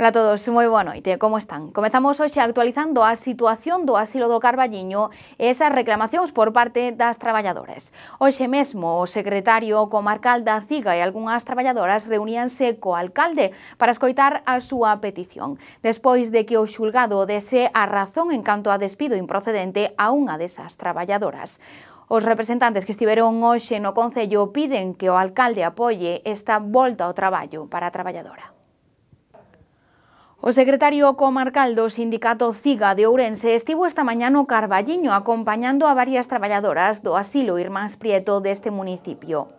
Ola a todos, moi boa noite, como están? Comezamos hoxe actualizando a situación do asilo do Carballiño e esas reclamacións por parte das traballadoras. Hoxe mesmo o secretario comarcal da CIGA e algunhas traballadoras reuníanse co alcalde para escoitar a súa petición. Despois de que o xulgado dese a razón en canto a despido improcedente a unha desas traballadoras. Os representantes que estiveron hoxe no Concello piden que o alcalde apoie esta volta ao traballo para a traballadora. O secretario comarcal do sindicato CIGA de Ourense estivo esta mañá no Carballiño acompañando a varias traballadoras do asilo Irmáns Prieto deste municipio.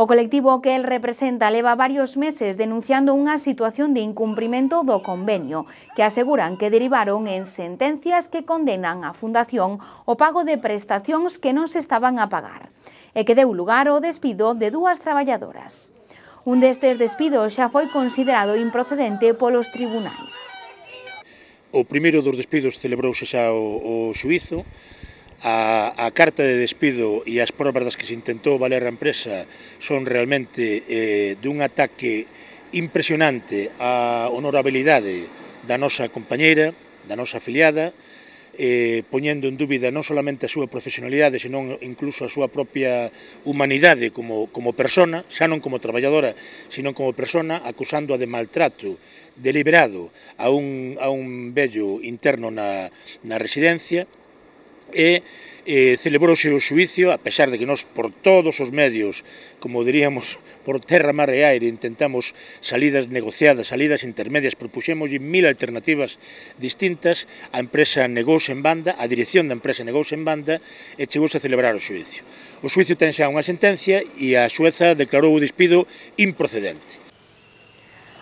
O colectivo que el representa leva varios meses denunciando unha situación de incumprimento do convenio, que aseguran que derivaron en sentencias que condenan a Fundación o pago de prestacións que non se estaban a pagar, e que deu lugar ao despido de dúas traballadoras. Un destes despidos xa foi considerado improcedente polos tribunais. O primeiro dos despidos celebrouse xa o, o suizo, a, a carta de despido e as probas das que se intentou valer a empresa son realmente eh, dun ataque impresionante á honorabilidade da nosa compañeira, da nosa afiliada, eh, poñendo en dúbida non solamente a súa profesionalidade, senón incluso a súa propia humanidade como, como persona, xa non como traballadora, senón como persona, acusándoa de maltrato deliberado a un, a un vello interno na, na residencia, e eh, celebrouse o suicio, a pesar de que nós por todos os medios, como diríamos, por terra, mar e aire, intentamos salidas negociadas, salidas intermedias, propuxemos mil alternativas distintas, a empresa negouse en banda, a dirección da empresa negouse en banda e chegouse a celebrar o suicio. O suicio ten xa unha sentencia e a xueza declarou o despido improcedente.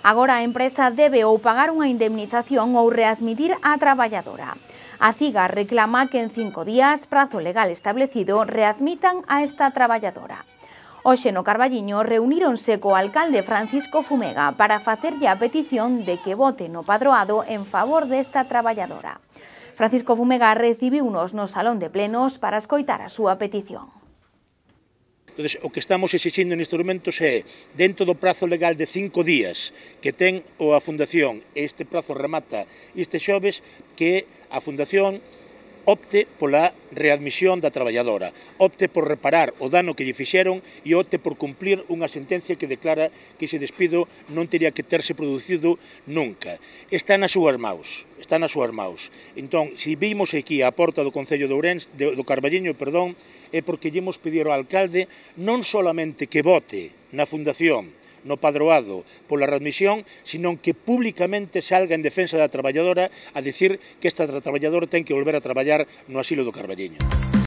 Agora a empresa debe ou pagar unha indemnización ou readmitir a traballadora. A CIGA reclama que en cinco días, prazo legal establecido, readmitan a esta traballadora. Oxe no Carballiño reuníronse co alcalde Francisco Fumega para facerlle a petición de que vote no padroado en favor desta traballadora. Francisco Fumega recibiu nos no Salón de Plenos para escoitar a súa petición. Entón, o que estamos exixindo nestes momentos é, dentro do prazo legal de cinco días que ten a Fundación, este prazo remata este xoves, que a Fundación opte pola readmisión da traballadora, opte por reparar o dano que lle fixeron e opte por cumplir unha sentencia que declara que ese despido non teria que terse producido nunca. Está nas súas maus, está nas súas maus. Entón, se vimos aquí a porta do Concello de Ourense, de, do Carballiño, perdón, é porque lle pedir ao alcalde non solamente que vote na fundación no padroado pola readmisión, senón que públicamente salga en defensa da traballadora a dicir que esta traballadora ten que volver a traballar no asilo do Carballiño.